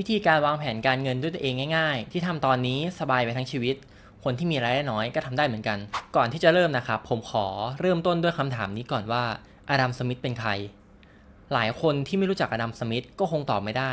วิธีการวางแผนการเงินด้วยตัวเองง่ายๆ ที่ทำตอนนี้สบายไปทั้งชีวิต คนที่มีรายได้น้อยก็ทำได้เหมือนกัน ก่อนที่จะเริ่มนะครับ ผมขอเริ่มต้นด้วยคำถามนี้ก่อนว่าอาดัม สมิธเป็นใคร หลายคนที่ไม่รู้จักอาดัม สมิธก็คงตอบไม่ได้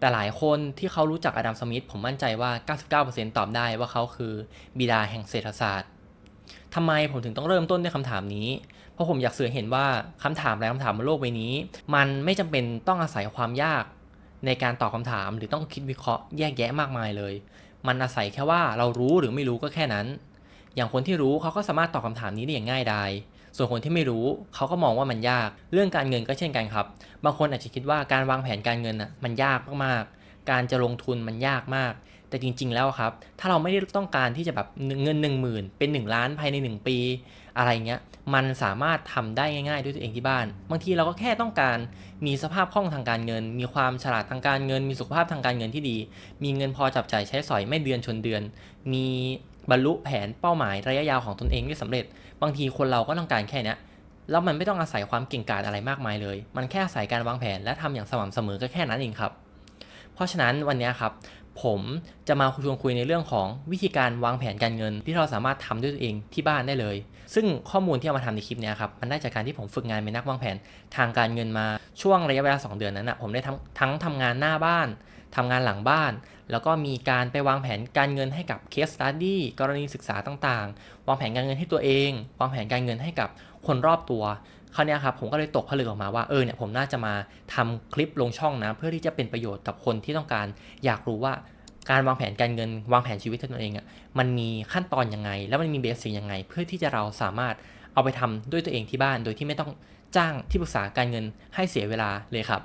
แต่หลายคนที่เขารู้จักอาดัม สมิธผมมั่นใจว่า 99%ตอบได้ว่าเขาคือ บิดาแห่งเศรษฐศาสตร์ทำไมผมถึงต้องเริ่มต้นด้วยคำถามนี้ เพราะผมอยากสือเห็นว่าคำถามและคำถามบนโลกใบนี้ มันไม่จำเป็นต้องอาศัยความยากในการตอบคาถามหรือต้องคิดวิเคราะห์แยกแยะมากมายเลย มันอาศัยแค่ว่าเรารู้หรือไม่รู้ก็แค่นั้น อย่างคนที่รู้เขาก็สามารถตอบคาถามนี้ได้อย่างง่ายดาย ส่วนคนที่ไม่รู้เขาก็มองว่ามันยาก เรื่องการเงินก็เช่นกันครับ บางคนอาจจะคิดว่าการวางแผนการเงินมันยากมากๆการจะลงทุนมันยากมาก แต่จริงๆ แล้วครับ ถ้าเราไม่ได้ต้องการที่จะแบบเงิน1 0,000เป็น 1 ล้านภายใน 1 ปีอะไรเงี้ยมันสามารถทำได้ง่ายๆด้วยตัวเองที่บ้าน บางทีเราก็แค่ต้องการ มีสภาพคล่องทางการเงิน มีความฉลาดทางการเงิน มีสุขภาพทางการเงินที่ดี มีเงินพอจับจ่ายใช้สอยไม่เดือนชนเดือน มีบรรลุแผนเป้าหมายระยะยาวของตนเองได้สำเร็จ บางทีคนเราก็ต้องการแค่นี้แล้วมันไม่ต้องอาศัยความเก่งกาจอะไรมากมายเลย มันแค่อาศัยการวางแผนและทำอย่างสม่ำเสมอก็แค่นั้นเองครับ เพราะฉะนั้นวันนี้ครับผมจะมาชวนคุยในเรื่องของวิธีการวางแผนการเงิน ที่เราสามารถทำด้วยตัวเองที่บ้านได้เลย ซึ่งข้อมูลที่เอามาทำในคลิปนี้ครับมันได้จากการที่ผมฝึกงานเป็นนักวางแผนทางการเงินมาช่วงระยะเวลา 2 เดือนนั้นนะผมได้ทั้งทั้งานหน้าบ้าน ทำงานหลังบ้าน แล้วก็มีการไปวางแผนการเงินให้กับเคสตัดดี้กรณีศึกษาต่าง ๆ วางแผนการเงินให้ตัวเอง วางแผนการเงินให้กับคนรอบตัวคราวนี้ครับผมก็เลยตกผลึกออกมาว่าเออเนี่ยผมน่าจะมาทำคลิปลงช่องนะเพื่อที่จะเป็นประโยชน์กับคนที่ต้องการอยากรู้ว่าการวางแผนการเงินวางแผนชีวิตตัวเองอะ่ะมันมีขั้นตอนยังไงแล้วมันมีเบสิกยังไง เพื่อที่จะเราสามารถเอาไปทำด้วยตัวเองที่บ้าน โดยที่ไม่ต้องจ้างที่ปรึกษาการเงินให้เสียเวลาเลยครับ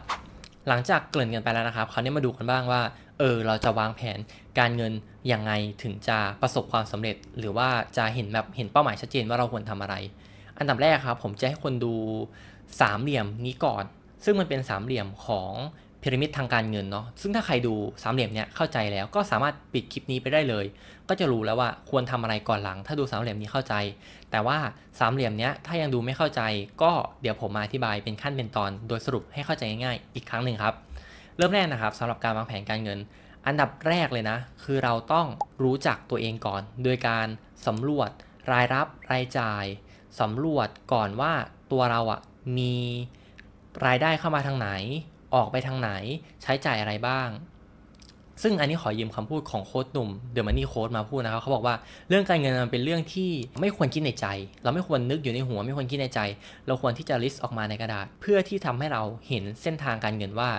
หลังจากเกริ่นกันไปแล้วนะครับ คราวนี้มาดูกันบ้างว่าเออเราจะวางแผนการเงินยังไงถึงจะประสบความสำเร็จ หรือว่าจะเห็นแบบเห็นเป้าหมายชัดเจน ว่าเราควรทำอะไรอันดับแรกครับผมจะให้คนดูสามเหลี่ยมนี้ก่อน ซึ่งมันเป็นสามเหลี่ยมของพีระมิดทางการเงินเนาะซึ่งถ้าใครดูสามเหลี่ยมเนี้ยเข้าใจแล้ว ก็สามารถปิดคลิปนี้ไปได้เลยก็จะรู้แล้วว่าควรทำอะไรก่อนหลัง ถ้าดูสามเหลี่ยมนี้เข้าใจ แต่ว่าสามเหลี่ยมเนี้ยถ้ายังดูไม่เข้าใจ ก็เดี๋ยวผมมาอธิบายเป็นขั้นเป็นตอนโดยสรุปให้เข้าใจง่ายๆอีกครั้งหนึ่งครับเริ่มแรกนะครับสำหรับการวางแผนการเงิน อันดับแรกเลยนะ คือเราต้องรู้จักตัวเองก่อน โดยการสำรวจ รายรับรายจ่ายสำรวจก่อนว่าตัวเราอะมีรายได้เข้ามาทางไหน ออกไปทางไหนใช้จ่ายอะไรบ้าง ซึ่งอันนี้ขอยืมคำพูดของโค้ดหนุ่ม เดอะมันนี่โค้ดมาพูดนะครับเขาบอกว่าเรื่องการเงินมันเป็นเรื่องที่ไม่ควรคิดในใจ เราไม่ควรนึกอยู่ในหัว ไม่ควรคิดในใจ เราควรที่จะลิสต์ออกมาในกระดาษ เพื่อที่ทำให้เราเห็นเส้นทางการเงินว่า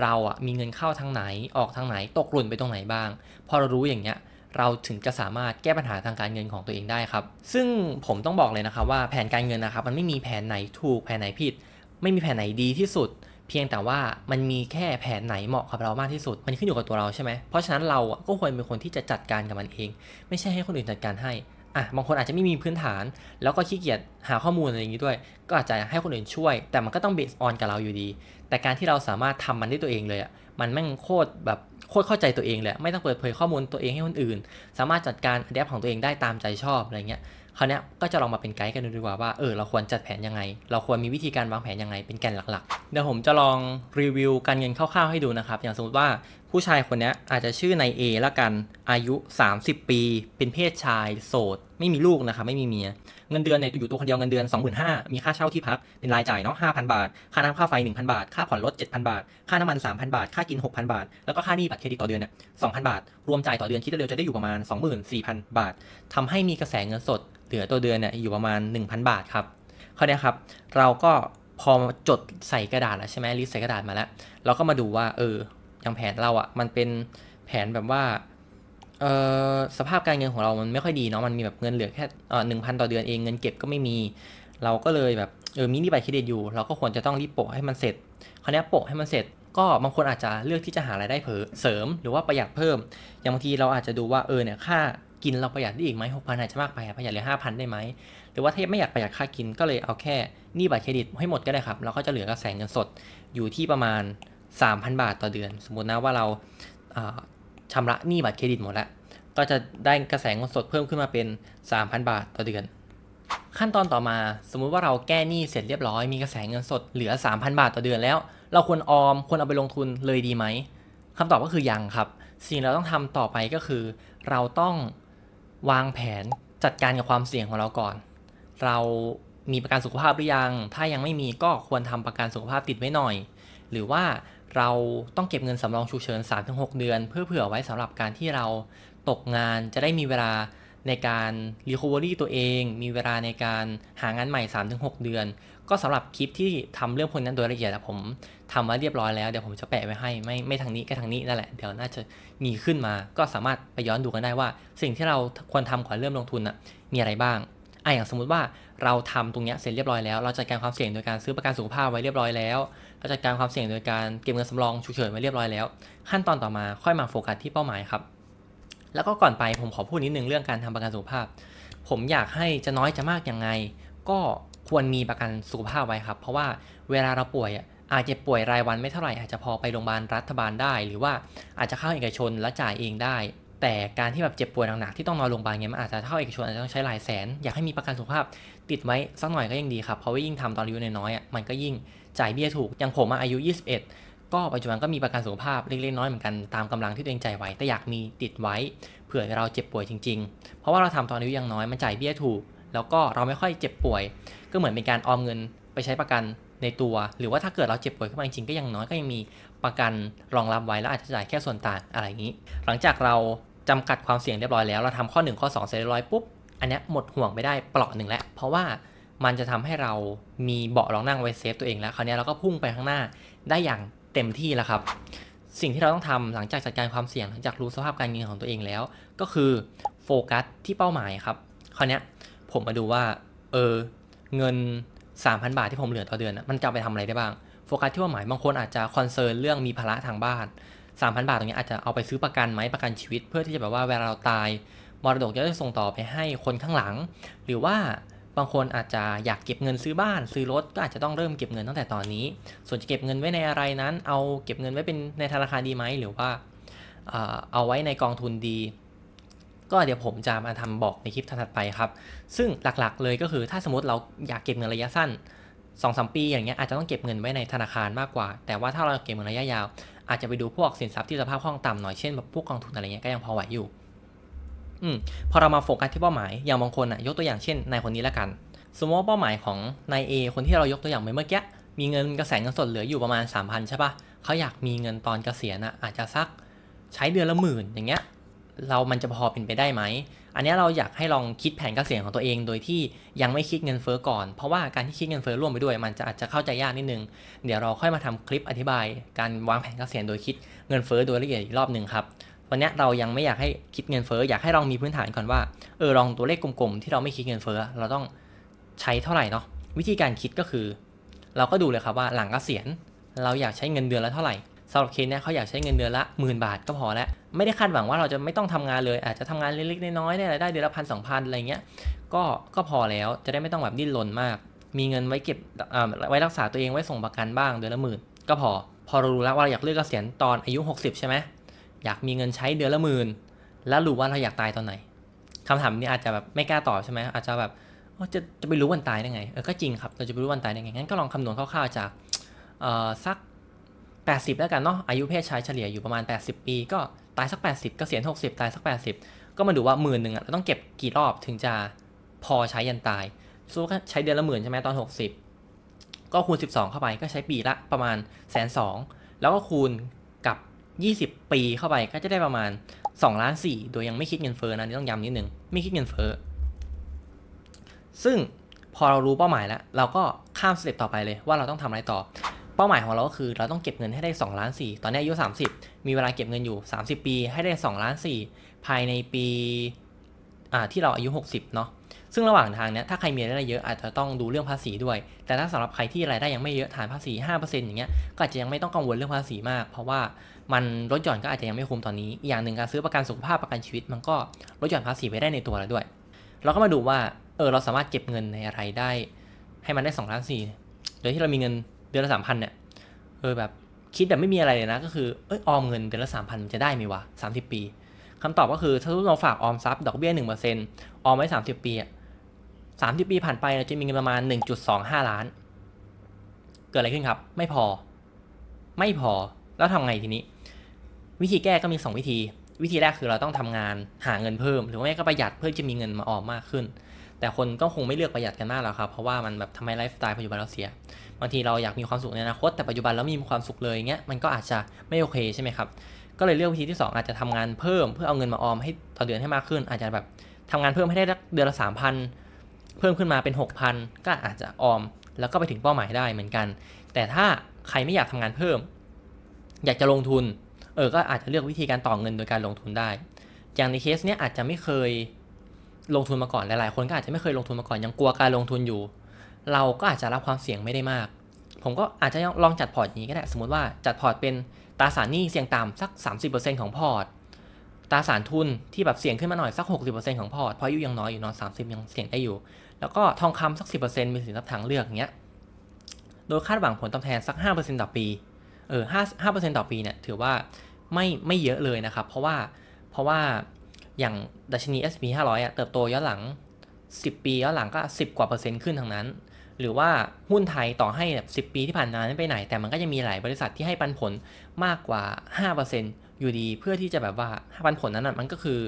เราอะมีเงินเข้าทางไหนออกทางไหนตกหล่นไปตรงไหนบ้างพอเรารู้อย่างเงี้ยเราถึงจะสามารถแก้ปัญหาทางการเงินของตัวเองได้ครับ ซึ่งผมต้องบอกเลยนะครับว่าแผนการเงินนะครับมันไม่มีแผนไหนถูกแผนไหนผิด ไม่มีแผนไหนดีที่สุด เพียงแต่ว่ามันมีแค่แผนไหนเหมาะกับเรามากที่สุด มันขึ้นอยู่กับตัวเราใช่ไหมเพราะฉะนั้นเราก็ควรเป็นคนที่จะจัดการกับมันเองไม่ใช่ให้คนอื่นจัดการให้อ่ะบางคนอาจจะไม่มีพื้นฐาน แล้วก็ขี้เกียจหาข้อมูลอะไรอย่างนี้ด้วย ก็อาจจะให้คนอื่นช่วย แต่มันก็ต้องเบสออนกับเราอยู่ดี แต่การที่เราสามารถทำมันได้ตัวเองเลยอ่ะมันแม่งโคตรแบบโคตรเข้าใจตัวเองเลยไม่ต้องเปิดเผยข้อมูลตัวเองให้คนอื่นสามารถจัดการอัดแอปของตัวเองได้ตามใจชอบอะไรเงี้ยคราวนี้ก็จะลองมาเป็นไกด์กันดูดีกว่าว่าเออเราควรจัดแผนยังไง เราควรมีวิธีการวางแผนยังไงเป็นแกนหลัก ๆเดี๋ยวผมจะลองรีวิวการเงินคร่าวๆให้ดูนะครับอย่างสมมติว่าผู้ชายคนนี้อาจจะชื่อในเอละกัน อายุ 30 ปี เป็นเพศชาย โสด ไม่มีลูกนะคะไม่มีเมีย เงินเดือนเนี่ยอยู่ตัวคนเดียวเงินเดือน25,000มีค่าเช่าที่พัก เป็นรายจ่ายเนาะ5,000 บาท ค่าน้ำค่าไฟ1,000บาท ค่าผ่อนรถ7,000บาท ค่าน้ำมัน3,000บาท ค่ากิน6,000บาท แล้วก็ค่าหนี้บัตรเครดิตต่อเดือนเนี่ย2,000 บาท รวมจ่ายต่อเดือนคิดเร็วจะได้อยู่ประมาณ 24,000บาท ทำให้มีกระแสเงินสด เหลือตัวเดือนเนี่ยอยู่ประมาณ 1,000 บาทครับ เขาเนี่ยครับเราก็พอจดใส่กระดาษแล้วใช่ไหมลิสต์ใส่กระดาษมาแล้ว เราก็มาดูว่าเอออย่างแผนเราอะ่ะมันเป็นแผนแบบว่าเออสภาพการเงินของเรามันไม่ค่อยดีเนาะมันมีแบบเงินเหลือแค่เออหนึ่งพันต่อเดือนเองเงินเก็บก็ไม่มีเราก็เลยแบบเออมีนี่บัตรเครดิตอยู่ เราก็ควรจะต้องรีบโปะให้มันเสร็จคราวนี้โปะให้มันเสร็จก็บางคนอาจจะเลือกที่จะหารายได้เสริมหรือว่าประหยัดเพิ่ม อย่างบางทีเราอาจจะดูว่าเออเนี่ยค่ากินเราประหยัดได้อีกไหมหกพันอาจจะมากไปประหยัดเหลือห้าพันได้ไหมหรือว่าถ้าไม่อยากประหยัดค่ากินก็เลยเอาแค่นี่บัตรเครดิตให้หมดก็ได้ครับ เราก็จะเหลือกระแสเงินสดอยู่ที่ประมาณ3,000 บาทต่อเดือนสมมตินะว่าเราชำระหนี้บัตรเครดิตหมดแล้ว ก็จะได้กระแสเงินสดเพิ่มขึ้นมาเป็น 3,000 บาทต่อเดือน ขั้นตอนต่อมา สมมุติว่าเราแก้หนี้เสร็จเรียบร้อยมีกระแสเงินสดเหลือ 3,000 บาทต่อเดือนแล้ว เราควรออมควรเอาไปลงทุนเลยดีไหมคำตอบก็คือยังครับ สิ่งเราต้องทำต่อไปก็คือเราต้องวางแผนจัดการกับความเสี่ยงของเราก่อน เรามีประกันสุขภาพหรือยัง ถ้ายังไม่มีก็ควรทำประกันสุขภาพติดไว้หน่อย หรือว่าเราต้องเก็บเงินสำรองฉุกเฉิน3-6 เดือนเพื่อเผื่อไว้สำหรับการที่เราตกงานจะได้มีเวลาในการรีค e เวอรี่ตัวเอง มีเวลาในการหางานใหม่ 3-6 เดือน ก็สำหรับคลิปที่ทำเรื่องพวกนั้นโดยละเอียดผมทำมาเรียบร้อยแล้ว เดี๋ยวผมจะแปะไว้ให้ไม่ไม่ทางนี้ก็ทางนี้นั่นแหละ เดี๋ยวน่าจะมีขึ้นมาก็สามารถไปย้อนดูกันได้ว่า สิ่งที่เราควรทำก่อนเริ่มลงทุนนะมีอะไรบ้างอ่ะอย่างสมมุติว่าเราทำตรงเนี้ยเสร็จเรียบร้อยแล้ว เราจัดการความเสี่ยงโดยการซื้อประกันสุขภาพไว้เรียบร้อยแล้วเราจัดการความเสี่ยงโดยการเก็บเงินสำรองฉุกเฉินไว้เรียบร้อยแล้ว ขั้นตอนต่อมาค่อยมาโฟกัสที่เป้าหมายครับ แล้วก็ก่อนไปผมขอพูดนิดนึงเรื่องการทำประกันสุขภาพ ผมอยากให้จะน้อยจะมากยังไง ก็ควรมีประกันสุขภาพไว้ครับ เพราะว่าเวลาเราป่วยอาจจะป่วยรายวันไม่เท่าไหร่อาจจะพอไปโรงพยาบาลรัฐบาลได้ หรือว่าอาจจะเข้าเอกชนและจ่ายเองได้แต่การที่แบบเจ็บป่วยหนักๆที่ต้องนอนโรงพยาบาลเงี้ยมันอาจจะเท่าเอกชนอาจจะต้องใช้หลายแสน อยากให้มีประกันสุขภาพ ติดไว้สักหน่อยก็ยังดีครับ เพราะว่ายิ่งทำตอนอายุน้อยๆอ่ะมันก็ยิ่งจ่ายเบี้ยถูกอย่างผมอายุ 21 ก็ปัจจุบันก็มีประกันสุขภาพเล็กๆน้อยเหมือนกัน ตามกำลังที่ตัวเองจ่ายไว้แต่อยากมีติดไว้เผื่อเราเจ็บป่วยจริง ๆ เพราะว่าเราทำตอนอายุยังน้อยมันจ่ายเบี้ยถูก แล้วก็เราไม่ค่อยเจ็บป่วย ก็เหมือนเป็นการออมเงินไปใช้ประกันในตัว หรือว่าถ้าเกิดเราเจ็บป่วยขึ้นมาจริงๆก็ยังน้อยก็ยังมีประกันรองรับไว้แล้วอาจจะจ่ายแค่ส่วนต่างอะไรอย่างนี้ หลังจากเราจำกัดความเสี่ยงเรียบร้อยแล้วเราทำข้อ1ข้อ2เสร็จเรียบร้อย ปุ๊บ อันนี้หมดห่วงไปได้เปราะหนึ่งแล้วเพราะว่ามันจะทำให้เรามีเบาะรองนั่งไว้เซฟตัวเองแล้วคราวนี้เราก็พุ่งไปข้างหน้าได้อย่างเต็มที่แล้วครับสิ่งที่เราต้องทำหลังจากจัดการความเสี่ยงหลังจากรู้สภาพการเงินของตัวเองแล้ว ก็คือ โฟกัสที่เป้าหมายครับ คราวนี้ผมมาดูว่าเออเงิน3,000บาทที่ผมเหลือต่อเดือนมันจะไปทำอะไรได้บ้างโฟกัสที่เป้าหมายบางคนอาจจะคอนเซิร์นเรื่องมีภาระทางบ้าน3,000 บาทตรงนี้อาจจะเอาไปซื้อประกันไหมประกันชีวิต เพื่อที่จะแบบว่าเวลาเราตายมรดกจะได้ส่งต่อไปให้คนข้างหลัง หรือว่าบางคนอาจจะอยากเก็บเงินซื้อบ้านซื้อรถก็อาจจะต้องเริ่มเก็บเงินตั้งแต่ตอนนี้ ส่วนจะเก็บเงินไว้ในอะไรนั้น เอาเก็บเงินไว้เป็นในธนาคารดีไหมหรือว่าเอาไว้ในกองทุนดี ก็เดี๋ยวผมจะมาทำบอกในคลิปถัดไปครับซึ่งหลักๆเลยก็คือถ้าสมมติเราอยากเก็บเงินระยะสั้น2อสปีอย่างเงี้ยอาจจะต้องเก็บเงินไว้ในธนาคารมากกว่า แต่ว่าถ้าเราเก็บเงินระยะยาวอาจจะไปดูพวกสินทรัพย์ที่สภาพคล่องต่ำหน่อยเช่นแบบพวกกองทุนอะไรเงี้ยก็ยังพอไหวอยู่ อืมพอเรามาโฟกัสที่เป้าหมายอย่างบางคนอ่ะยกตัวอย่างเช่นนายคนนี้ละกันสมมติว่าเป้าหมายของนายเอคนที่เรายกตัวอย่างไปเมื่อกี้ มีเงินกระแสเงินสดเหลืออยู่ประมาณ 3,000 ใช่ปะเขาอยากมีเงินตอนเกษียณอ่ะอาจจะสัก ใช้เดือนละหมื่นอย่างเงี้ยเรามันจะพอเป็นไปได้ไหมอันนี้เราอยากให้ลองคิดแผนกเกษียณของตัวเองโดยที่ยังไม่คิดเงินเฟอ้อก่อน เพราะว่าการที่คิดเงินเฟอ้อร่วมไปด้วย มันจะอาจจะเข้าใจยากนิดนึง เดี๋ยวเราค่อยมาทำคลิปอธิบายการวางแผนกเกษียณโดยคิดเงินเฟอ้อโดยละเอียดอีกรอบหนึ่งครับวันนี้เรายังไม่อยากให้คิดเงินเฟอ้ออยากให้ลองมีพื้นฐานก่อนว่าเออลองตัวเลขกลมๆที่เราไม่คิดเงินเฟอ้อเราต้องใช้เท่าไหร่เนาะวิธีการคิดก็คือ เราก็ดูเลยครับว่าหลังกเกษียณเราอยากใช้เงินเดือนละเท่าไหร่สำหรับเคสเนี้ยเขาอยากใช้เงินเดือนละหมื่นบาทก็พอแล้วไม่ได้คาดหวังว่าเราจะไม่ต้องทำงานเลย อาจจะทำงานเล็กๆน้อยๆได้รายได้เดือนละพันสองพันอะไรเงี้ยก็ก็พอแล้วจะได้ไม่ต้องแบบดิ้นรนมาก มีเงินไว้เก็บไว้รักษาตัวเองไว้ส่งประกันบ้างเดือนละหมื่นก็พอพอเราู้แล้วว่าเราอยากเลือกเกษียณตอนอายุ 60ใช่ไหมอยากมีเงินใช้เดือนละหมื่นแล้วรู้ว่าเราอยากตายตอนไหน คำถามนี้อาจจะแบบไม่กล้าตอบใช่ไหมอาจจะแบบจะจะไปรู้วันตายได้ไงเออก็จริงครับเราจะไปรู้วันตายได้ไงงั้นก็ลองคำนวณคร่าวๆจากสัก80 แล้วกันเนาะอายุเพศชายเฉลี่ยอยู่ประมาณ 80 ปี ก็ตายสัก 80ก็เสียส60ตายสัก 80 ก็มาดูว่าหมื่นหนึ่งอ่ะ เราต้องเก็บกี่รอบถึงจะพอใช้ยันตายสู้ใช้เดือนละหมื่นใช่ไหมตอน 60 ก็คูณ 12 เข้าไปก็ใช้ปีละประมาณแสนสองแล้วก็คูณกับ 20 ปีเข้าไปก็จะได้ประมาณ 2 ล้าน 4 โดยยังไม่คิดเงินเฟ้อนะ นี่ต้องย้ำนิดนึงไม่คิดเงินเฟ้อซึ่งพอเรารู้เป้าหมายแล้ว เราก็ข้ามสเต็ปต่อไปเลยว่าเราต้องทำอะไรต่อเป้าหมายของเราก็คือเราต้องเก็บเงินให้ได้2ล้าน่ตอนนี้อายุ 30 มีเวลาเก็บเงินอยู่ 30 ปีให้ได้2ล้าน่ภายในปีที่เราอายุ 60เนาะ ซึ่งระหว่างทางเนี้ยถ้าใครมีรายได้เยอะอาจจะต้องดูเรื่องภาษีด้วย แต่ถ้าสำหรับใครที่รายได้ยังไม่เยอะฐานภาษี5%อย่างเงี้ยก็อาจจะยังไม่ต้องกังวลเรื่องภาษีมาก เพราะว่ามันลดหย่อนก็อาจจะยังไม่คุ้มตอนนี้อย่างหนึ่งการซื้อประกันสุขภาพประกันชีวิตมันก็ลดหย่อนภาษีไปได้ในตัวแล้วด้วย เราก็มาดูว่าเออเราสามารถเก็บเงินในอะไรได้ให้มันได้2ล้านสี่โดยที่เรามีเงินดือนละสามพันเนี่ย เออแบบคิดแบบไม่มีอะไรเลยนะ ก็คือ เอ้ยออมเงินเดือนละสามพันจะได้ไหมวะสามสิบปี คำตอบก็คือถ้าเราฝากออมทรัพย์ดอกเบี้ยหนึ่งเปอร์เซ็นต์ออมไว้สามสิบปีอะสามสิบปีผ่านไปเราจะมีเงินประมาณหนึ่งจุดสองห้าล้าน เกิดอะไรขึ้นครับ ไม่พอ ไม่พอ แล้วทำไงทีนี้ วิธีแก้ก็มีสองวิธี วิธีแรกคือเราต้องทำงานหาเงินเพิ่ม หรือไม่ก็ประหยัดเพื่อจะมีเงินมาออมมากขึ้นแต่คนก็คงไม่เลือกประหยัดกันมากหรอกครับ เพราะว่ามันแบบทำให้ไลฟ์สไตล์ปัจจุบันเราเสีย บางทีเราอยากมีความสุขในอนาคต แต่ปัจจุบันเราไม่มีความสุขเลยเงี้ย มันก็อาจจะไม่โอเคใช่ไหมครับ ก็เลยเลือกวิธีที่ 2 อาจจะทำงานเพิ่ม เพื่อเอาเงินมาออมให้ต่อเดือนให้มากขึ้น อาจจะแบบทำงานเพิ่มให้ได้เดือนละสามพันเพิ่มขึ้นมาเป็น 6,000 ก็อาจจะออม แล้วก็ไปถึงเป้าหมายได้เหมือนกัน แต่ถ้าใครไม่อยากทำงานเพิ่ม อยากจะลงทุน เออ ก็อาจจะเลือกวิธีการต่อเงินโดยการลงทุนได้ อย่างในเคสเนี้ยอาจจะไม่เคยลงทุนมาก่อนหลายๆ คนก็อาจจะไม่เคยลงทุนมาก่อนยังกลัวการลงทุนอยู่ เราก็อาจจะรับความเสี่ยงไม่ได้มาก ผมก็อาจจะลองจัดพอร์ตนี้ก็ได้สมมติว่าจัดพอร์ตเป็นตราสารหนี้เสี่ยงต่ำสัก 30%ของพอร์ตตราสารทุนที่แบบเสี่ยงขึ้นมาหน่อยสัก 60%ของพอร์ตเพราะอายุยังน้อยอยู่นอน30ยังเสี่ยงได้อยู่แล้วก็ทองคำสัก 10%มีสินทรัพย์ทางเลือกเงี้ยโดยคาดหวังผลตอบแทนสัก 5%ต่อปีเออห้าเปอร์เซ็นต์ต่อปีเนี่ยถือว่าไม่ไม่เยอะเลยนะครับ เพราะว่าเพราะว่าอย่างดัชนี S&P 500อ่ะเติบโตย้อนหลัง 10 ปีย้อนหลังก็ 10 กว่าเปอร์เซ็นต์ขึ้นทางนั้น หรือว่าหุ้นไทยต่อให้แบบ 10 ปีที่ผ่านมาไม่ไปไหนแต่มันก็จะมีหลายบริษัทที่ให้ปันผลมากกว่า 5%อยู่ดี เพื่อที่จะแบบว่าปันผลนั้นมันก็คือ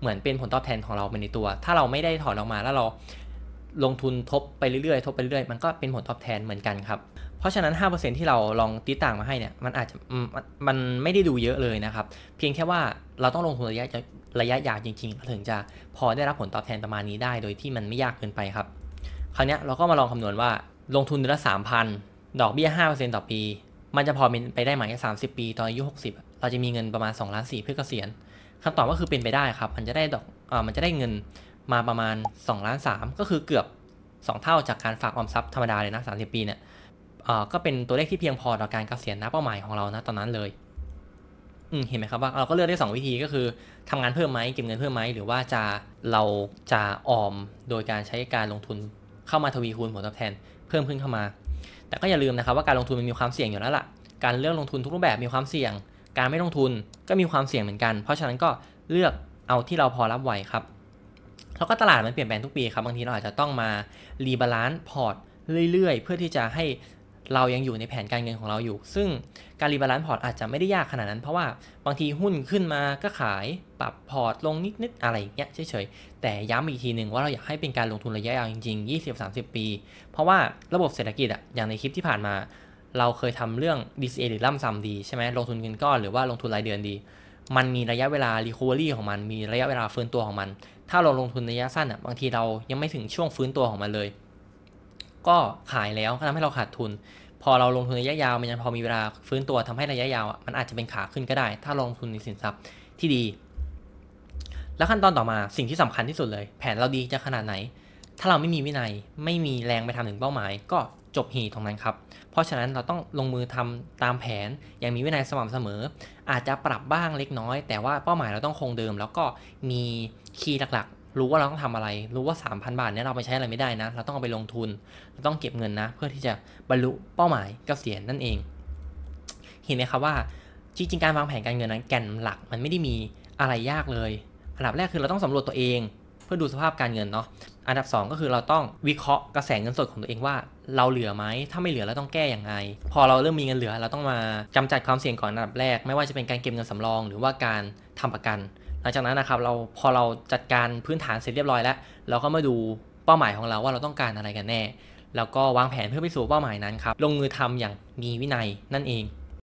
เหมือนเป็นผลตอบแทนของเราไปในตัวถ้าเราไม่ได้ถอนออกมาแล้วเราลงทุนทบไปเรื่อยๆทบไปเรื่อยๆมันก็เป็นผลตอบแทนเหมือนกันครับเพราะฉะนั้น 5%ที่เราลองติดต่างมาให้เนี่ยมันอาจจะมันไม่ได้ดูเยอะเลยนะครับเพียงแค่ว่าเราต้องลงทุนระยะระยะยาวจริงๆเราถึงจะพอได้รับผลตอบแทนประมาณนี้ได้ โดยที่มันไม่ยากเกินไปครับ คราวนี้เราก็มาลองคำนวณว่าลงทุนเดือนละสามพันดอกเบี้ยห้าเปอร์เซ็นต์ต่อปี มันจะพอเป็นไปได้ไหมสามสิบปี ตอนอายุหกสิบเราจะมีเงินประมาณสองล้านสี่เพื่อเกษียณคำตอบก็คือเป็นไปได้ครับ มันจะได้ดอกอ่ามันจะได้เงินมาประมาณสองล้านสามก็คือเกือบสองเท่าจากการฝากออมทรัพย์ธรรมดาเลยนะสสามิบปีเนี่ยก็เป็นตัวเลขที่เพียงพอต่อการเกษียณนะเป้าหมายของเรานะตอนนั้นเลยเห็นไหมครับว่าเราก็เลือกได้ 2 วิธีก็คือทำงานเพิ่มไหมเก็บเงินเพิ่มไหมหรือว่าจะเราจะออมโดยการใช้การลงทุนเข้ามาทวีคูณผลตอบแทน เพิ่มขึ้นเข้ามา แต่ก็อย่าลืมนะครับว่าการลงทุนมันมีความเสี่ยงอยู่แล้วล่ะการเลือกลงทุนทุกรูปแบบมีความเสี่ยง การไม่ลงทุนก็มีความเสี่ยงเหมือนกันเพราะฉะนั้นก็เลือกเอาที่เราพอรับไหวครับแล้วก็ตลาดมันเปลี่ยนแปลงทุกปีครับบางทีเราอาจจะต้องมารีบาลานซ์พอร์ตเรื่อยๆ เพื่อที่จะให้เรายังอยู่ในแผนการเงินของเราอยู่ ซึ่งการรีบาลานซ์พอร์ตอาจจะไม่ได้ยากขนาดนั้น เพราะว่าบางทีหุ้นขึ้นมาก็ขายปรับพอร์ตลงนิดๆอะไรอย่างเงี้ยเฉยๆ แต่ย้ำอีกทีหนึ่งว่าเราอยากให้เป็นการลงทุนระยะยาวจริงๆ 20-30 ปี เพราะว่าระบบเศรษฐกิจอะอย่างในคลิปที่ผ่านมา เราเคยทำเรื่อง DCA หรือล่ำซำดีใช่ไหมลงทุนเงินก้อนหรือว่าลงทุนรายเดือนดี มันมีระยะเวลา recovery ของมัน มีระยะเวลาฟื้นตัวของมัน ถ้าเราลงทุนระยะสั้นอะบางทีเรายังไม่ถึงช่วงฟื้นตัวของมันเลยก็ขายแล้วก็ทำให้เราขาดทุน พอเราลงทุนระยะยาว มันยังพอมีเวลา ฟื้นตัวทำให้ระยะยาวมันอาจจะเป็นขาขึ้นก็ได้ ถ้าลงทุนในสินทรัพย์ที่ดี แล้วขั้นตอนต่อมาสิ่งที่สำคัญที่สุดเลย แผนเราดีจะขนาดไหน ถ้าเราไม่มีวินัยไม่มีแรงไปทำถึงเป้าหมาย ก็จบหีตรงนั้นครับเพราะฉะนั้นเราต้องลงมือทำตามแผนอย่างมีวินัยสม่ำเสมอ อาจจะปรับบ้างเล็กน้อย แต่ว่าเป้าหมายเราต้องคงเดิม แล้วก็มีคีย์หลักรู้ว่าเราต้องทำอะไร รู้ว่า 3,000 บาทเนี่ยเราไปใช้อะไรไม่ได้นะ เราต้องเอาไปลงทุน เราต้องเก็บเงินนะ เพื่อที่จะบรรลุเป้าหมายกเกษียณนั่นเอง เห็นไหมครับว่าจริงๆ การวางแผนการเงินนั้นแก่นหลัก มันไม่ได้มีอะไรยากเลย อันดับแรกคือเราต้องสำรวจตัวเองเพื่อดูสภาพการเงินเนาะ อันดับ 2 ก็คือเราต้องวิเคราะห์กระแสเงินสดของตัวเองว่า เราเหลือไหม ถ้าไม่เหลือเราต้องแก้อย่างไรพอเราเริ่มมีเงินเหลือเราต้องมากำจัดความเสี่ยงก่อนอันดับแรก ไม่ว่าจะเป็นการเก็บเงินสำรองหรือว่าการทำประกันลังจากนั้นนะครับเราพอเราจัดการพื้นฐานเสร็จเรียบร้อยแล้ว เราก็มาดูเป้าหมายของเราว่าเราต้องการอะไรกันแน่ แล้วก็วางแผนเพื่อไปสู่เป้าหมายนั้นครับลงมือทำอย่างมีวินัยนั่นเอง